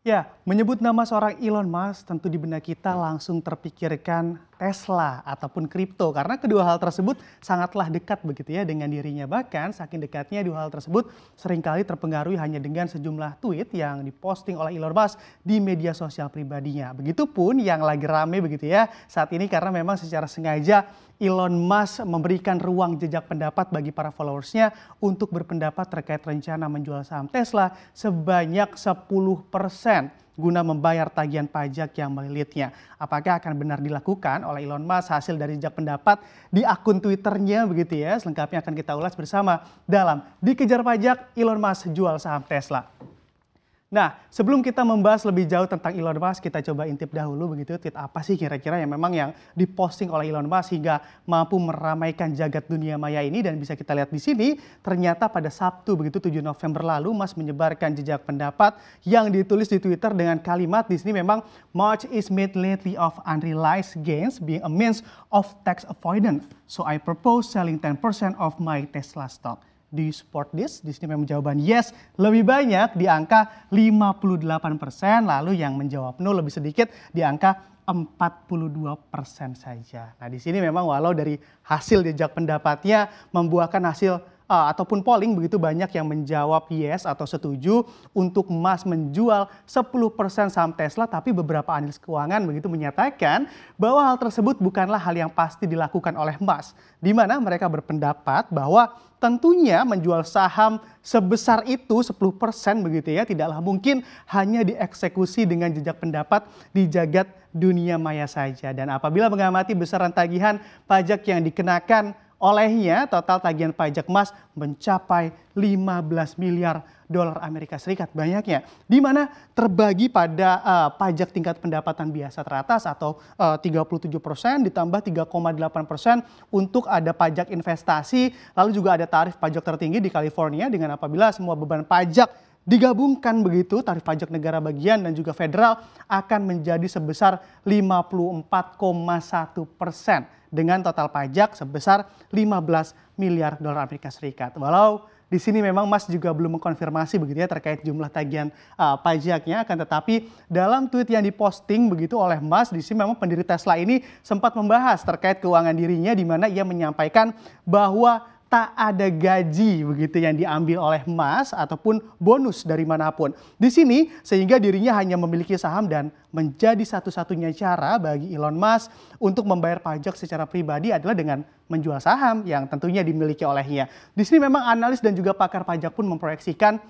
Ya, menyebut nama seorang Elon Musk tentu di benak kita langsung terpikirkan Tesla ataupun kripto karena kedua hal tersebut sangatlah dekat begitu ya dengan dirinya bahkan saking dekatnya dua hal tersebut seringkali terpengaruhi hanya dengan sejumlah tweet yang diposting oleh Elon Musk di media sosial pribadinya. Begitupun yang lagi rame begitu ya saat ini karena memang secara sengaja Elon Musk memberikan ruang jejak pendapat bagi para followersnya untuk berpendapat terkait rencana menjual saham Tesla sebanyak 10 persen guna membayar tagihan pajak yang melilitnya. Apakah akan benar dilakukan oleh Elon Musk hasil dari jejak pendapat di akun Twitternya begitu ya. Selengkapnya akan kita ulas bersama dalam Dikejar Pajak Elon Musk jual saham Tesla. Nah, sebelum kita membahas lebih jauh tentang Elon Musk, kita coba intip dahulu begitu tweet apa sih kira-kira yang memang yang diposting oleh Elon Musk hingga mampu meramaikan jagat dunia maya ini dan bisa kita lihat di sini ternyata pada Sabtu begitu 7 November lalu Musk menyebarkan jejak pendapat yang ditulis di Twitter dengan kalimat di sini memang much is made lately of unrealized gains being a means of tax avoidance. So I propose selling 10% of my Tesla stock di you support this? Di sini memang jawaban yes lebih banyak di angka 58%, lalu yang menjawab no lebih sedikit di angka 42% saja. Nah, di sini memang walau dari hasil jejak pendapatnya membuahkan hasil uh, ataupun polling begitu banyak yang menjawab yes atau setuju untuk emas menjual 10% saham Tesla tapi beberapa analis keuangan begitu menyatakan bahwa hal tersebut bukanlah hal yang pasti dilakukan oleh emas di mana mereka berpendapat bahwa tentunya menjual saham sebesar itu 10% begitu ya tidaklah mungkin hanya dieksekusi dengan jejak pendapat di jagat dunia maya saja dan apabila mengamati besaran tagihan pajak yang dikenakan Olehnya, total tagihan pajak emas mencapai 15 miliar dolar Amerika Serikat banyaknya, di mana terbagi pada uh, pajak tingkat pendapatan biasa teratas atau eh, uh, 37 persen ditambah 3,8 persen untuk ada pajak investasi, lalu juga ada tarif pajak tertinggi di California dengan apabila semua beban pajak Digabungkan begitu, tarif pajak negara bagian dan juga federal akan menjadi sebesar 54,1 persen dengan total pajak sebesar 15 miliar dolar Amerika Serikat. Walau di sini memang Mas juga belum mengkonfirmasi begitu ya terkait jumlah tagihan uh, pajaknya akan tetapi dalam tweet yang diposting begitu oleh Mas di sini memang pendiri Tesla ini sempat membahas terkait keuangan dirinya di mana ia menyampaikan bahwa tak ada gaji begitu yang diambil oleh emas ataupun bonus dari manapun. Di sini sehingga dirinya hanya memiliki saham dan menjadi satu-satunya cara bagi Elon Musk untuk membayar pajak secara pribadi adalah dengan menjual saham yang tentunya dimiliki olehnya. Di sini memang analis dan juga pakar pajak pun memproyeksikan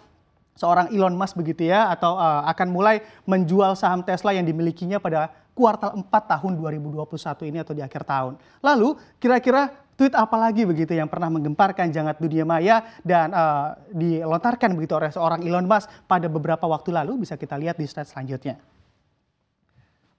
seorang Elon Musk begitu ya atau uh, akan mulai menjual saham Tesla yang dimilikinya pada kuartal 4 tahun 2021 ini atau di akhir tahun. Lalu kira-kira tweet apalagi begitu yang pernah menggemparkan jangat dunia maya dan uh, dilontarkan begitu oleh seorang Elon Musk pada beberapa waktu lalu bisa kita lihat di slide selanjutnya.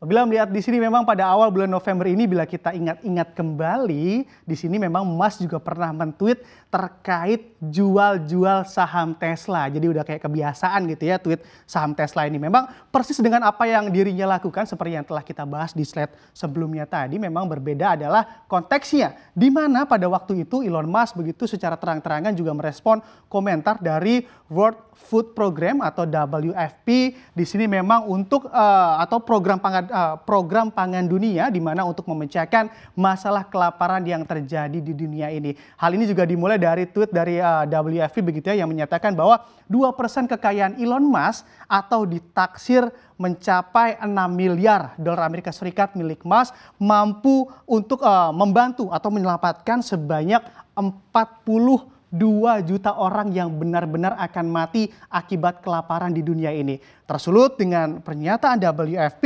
Bila melihat di sini memang pada awal bulan November ini bila kita ingat-ingat kembali, di sini memang Mas juga pernah mentweet terkait jual-jual saham Tesla. Jadi udah kayak kebiasaan gitu ya tweet saham Tesla ini. Memang persis dengan apa yang dirinya lakukan seperti yang telah kita bahas di slide sebelumnya tadi memang berbeda adalah konteksnya. Di mana pada waktu itu Elon Musk begitu secara terang-terangan juga merespon komentar dari World Food Program atau WFP. Di sini memang untuk uh, atau program pangan Eh, program pangan dunia di mana untuk memecahkan masalah kelaparan yang terjadi di dunia ini. Hal ini juga dimulai dari tweet dari eh, WFP begitu ya yang menyatakan bahwa 2% kekayaan Elon Musk atau ditaksir mencapai 6 miliar dolar Amerika Serikat milik Musk mampu untuk uh, membantu atau menyelamatkan sebanyak 40 2 juta orang yang benar-benar akan mati akibat kelaparan di dunia ini. Tersulut dengan pernyataan WFP,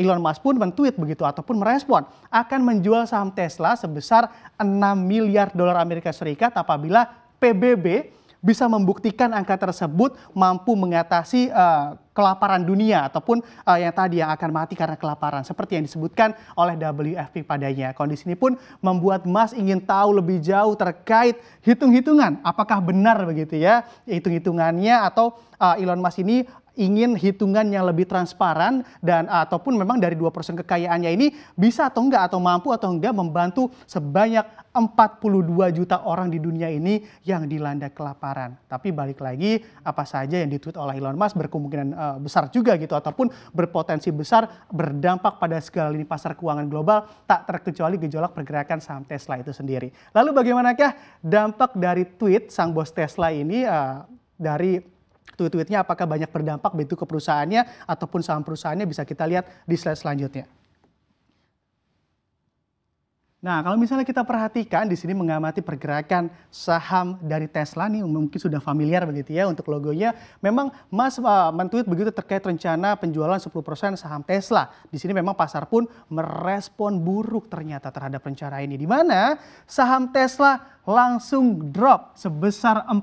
Elon Musk pun mentweet begitu ataupun merespon akan menjual saham Tesla sebesar 6 miliar dolar Amerika Serikat apabila PBB bisa membuktikan angka tersebut mampu mengatasi uh, kelaparan dunia ataupun uh, yang tadi yang akan mati karena kelaparan seperti yang disebutkan oleh WFP padanya. Kondisi ini pun membuat Mas ingin tahu lebih jauh terkait hitung-hitungan apakah benar begitu ya hitung-hitungannya atau uh, Elon Musk ini ingin hitungan yang lebih transparan dan ataupun memang dari dua persen kekayaannya ini bisa atau enggak atau mampu atau enggak membantu sebanyak 42 juta orang di dunia ini yang dilanda kelaparan. Tapi balik lagi apa saja yang ditweet oleh Elon Musk berkemungkinan uh, besar juga gitu ataupun berpotensi besar berdampak pada segala lini pasar keuangan global tak terkecuali gejolak pergerakan saham Tesla itu sendiri. Lalu bagaimanakah dampak dari tweet sang bos Tesla ini uh, dari tweet-tweetnya apakah banyak berdampak begitu ke perusahaannya ataupun saham perusahaannya bisa kita lihat di slide selanjutnya. Nah, kalau misalnya kita perhatikan di sini mengamati pergerakan saham dari Tesla nih mungkin sudah familiar begitu ya untuk logonya. Memang Mas uh, mentweet begitu terkait rencana penjualan 10% saham Tesla. Di sini memang pasar pun merespon buruk ternyata terhadap rencana ini. Di mana saham Tesla langsung drop sebesar 4%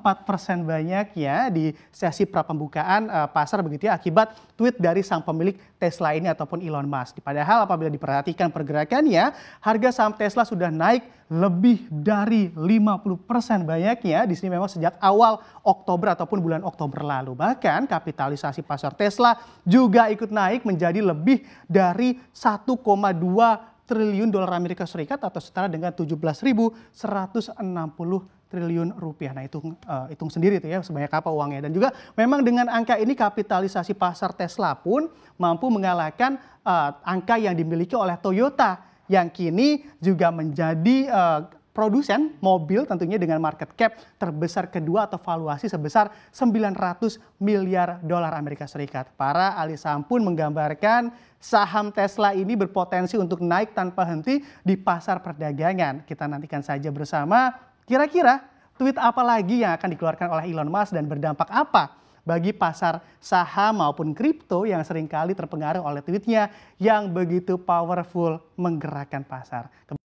banyak ya di sesi prapembukaan uh, pasar begitu ya akibat tweet dari sang pemilik Tesla ini ataupun Elon Musk. Padahal apabila diperhatikan pergerakannya, harga saham Tesla sudah naik lebih dari 50% banyaknya di sini memang sejak awal Oktober ataupun bulan Oktober lalu. Bahkan kapitalisasi pasar Tesla juga ikut naik menjadi lebih dari 1,2 triliun dolar Amerika Serikat atau setara dengan 17.160 triliun rupiah. Nah, hitung uh, hitung sendiri itu ya sebanyak apa uangnya. Dan juga memang dengan angka ini kapitalisasi pasar Tesla pun mampu mengalahkan uh, angka yang dimiliki oleh Toyota yang kini juga menjadi uh, produsen mobil tentunya dengan market cap terbesar kedua atau valuasi sebesar 900 miliar dolar Amerika Serikat. Para ahli saham pun menggambarkan saham Tesla ini berpotensi untuk naik tanpa henti di pasar perdagangan. Kita nantikan saja bersama kira-kira tweet apa lagi yang akan dikeluarkan oleh Elon Musk dan berdampak apa bagi pasar saham maupun kripto yang seringkali terpengaruh oleh tweetnya yang begitu powerful menggerakkan pasar.